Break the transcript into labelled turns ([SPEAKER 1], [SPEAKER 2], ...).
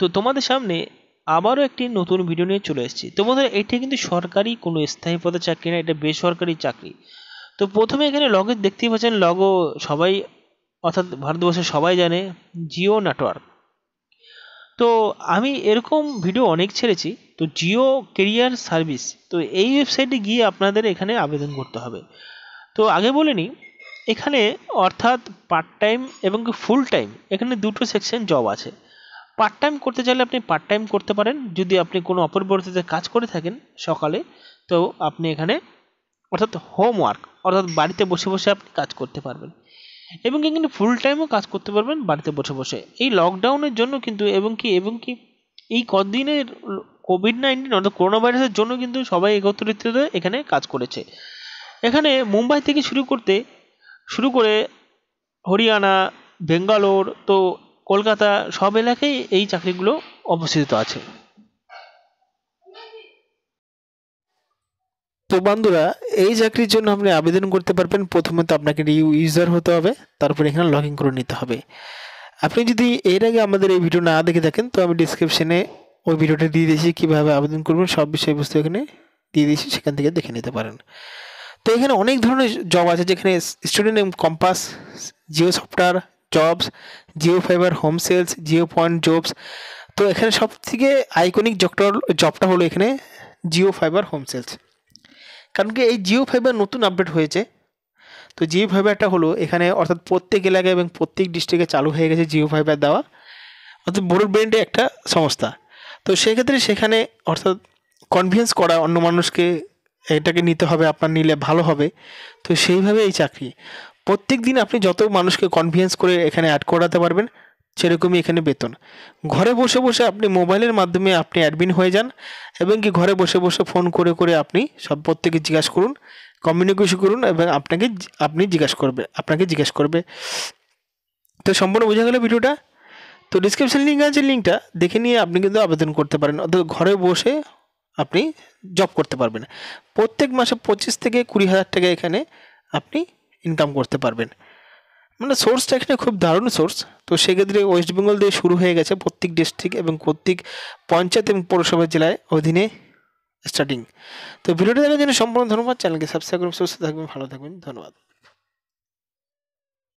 [SPEAKER 1] তো তোমাদের সামনে আবারও একটি নতুন ভিডিও নিয়ে চলে এসেছি তো বন্ধুরা কিন্তু সরকারি কোনো স্থায়ী পদে চাকরি না এটা বেসরকারি চাকরি তো প্রথমে এখানে লগো দেখতেই পাচ্ছেন লগো সবাই অর্থাৎ ভারতবর্ষে সবাই জানে জিও নেটওয়ার্ক তো আমি এরকম ভিডিও অনেক ছেড়েছি তো জিও কেরিয়ার সার্ভিস তো এই ওয়েবসাইটে গিয়ে আপনাদের এখানে আবেদন করতে হবে তো আগে বলে নিই এখানে অর্থাৎ পার্ট টাইম এবং ফুল টাইম এখানে দুটো সেকশন জব আছে পার্ট টাইম করতে চাইলে আপনি পার্ট টাইম করতে পারেন যদি আপনি কোনো অপরিবর্তিত কাজ করে থাকেন সকালে তো আপনি এখানে অর্থাৎ হোমওয়ার্ক অর্থাৎ বাড়িতে বসে বসে আপনি কাজ করতে পারবেন এবং কি কিন্তু ফুল টাইমও কাজ করতে পারবেন বাড়িতে বসে বসে এই লকডাউনের জন্য কিন্তু এবং কি এবং কি এই কদিনের কোভিড নাইন্টিন অর্থাৎ করোনা ভাইরাসের জন্য কিন্তু সবাই একত্রিত এখানে কাজ করেছে এখানে মুম্বাই থেকে শুরু করতে শুরু করে হরিয়ানা বেঙ্গালোর তো কলকাতা সব এলাকায় এই চাকরিগুলো অবস্থিত আছে
[SPEAKER 2] তো বন্ধুরা এই চাকরির জন্য আপনি আবেদন করতে পারবেন প্রথমে তো আপনাকে ইউজার হতে হবে তারপর এখানে লগ ইন করে নিতে হবে আপনি যদি এর আগে আমাদের এই ভিডিও না দেখে থাকেন তো আমি ডিসক্রিপশনে ওই ভিডিওটা দিয়ে দিয়েছি কীভাবে আবেদন করবেন সব বিষয়বস্তু এখানে দিয়ে দিয়েছি সেখান থেকে দেখে নিতে পারেন তো এখানে অনেক ধরনের জব আছে যেখানে student compass Jio software jobs Jio fibre home sales Jio point jobs তো এখানে সব থেকে আইকনিক জবটা জবটা হলো এখানে জিও ফাইবার হোম সেলস কারণ কি এই জিও ফাইবার নতুন আপডেট হয়েছে তো জিও ফাইবারটা হলো এখানে অর্থাৎ প্রত্যেক এলাকায় এবং প্রত্যেক ডিস্ট্রিক্টে চালু হয়ে গেছে জিও ফাইবার দেওয়া অর্থাৎ ব্রডব্যান্ডে একটা সংস্থা তো সেক্ষেত্রে সেখানে অর্থাৎ কনভিন্স করা অন্য মানুষকে এটাকে নিতে হবে আপনার নিলে ভালো হবে তো সেইভাবে এই চাকরি প্রত্যেক দিন আপনি যত মানুষকে কনভিন্স করে এখানে অ্যাড করাতে পারবেন সেরকমই এখানে বেতন ঘরে বসে বসে আপনি মোবাইলের মাধ্যমে আপনি অ্যাডমিন হয়ে যান এবং কি ঘরে বসে বসে ফোন করে করে আপনি সব প্রত্যেকে জিজ্ঞাসা করুন কমিউনিকেশন করুন এবং আপনাকে আপনি জিজ্ঞাসা করবে আপনাকে জিজ্ঞাসা করবে তো সম্পূর্ণ বোঝা গেল ভিডিওটা তো ডিসক্রিপশান লিঙ্ক আছে লিঙ্কটা দেখে নিয়ে আপনি কিন্তু আবেদন করতে পারেন অর্থাৎ ঘরে বসে আপনি জব করতে পারবেন প্রত্যেক মাসে পঁচিশ থেকে কুড়ি হাজার টাকা এখানে আপনি ইনকাম করতে পারবেন মানে সোর্সটা এখানে খুব দারুণ সোর্স তো সেক্ষেত্রে ওয়েস্ট বেঙ্গল দিয়ে শুরু হয়ে গেছে প্রত্যেক ডিস্ট্রিক্ট এবং প্রত্যেক পঞ্চায়েত এবং পৌরসভা জেলায় অধীনে স্টার্টিং তো ভিডিওটি দেখার জন্য সম্পূর্ণ ধন্যবাদ চ্যানেলকে সাবস্ক্রাইব করুন সুস্থ থাকবেন ভালো থাকবেন ধন্যবাদ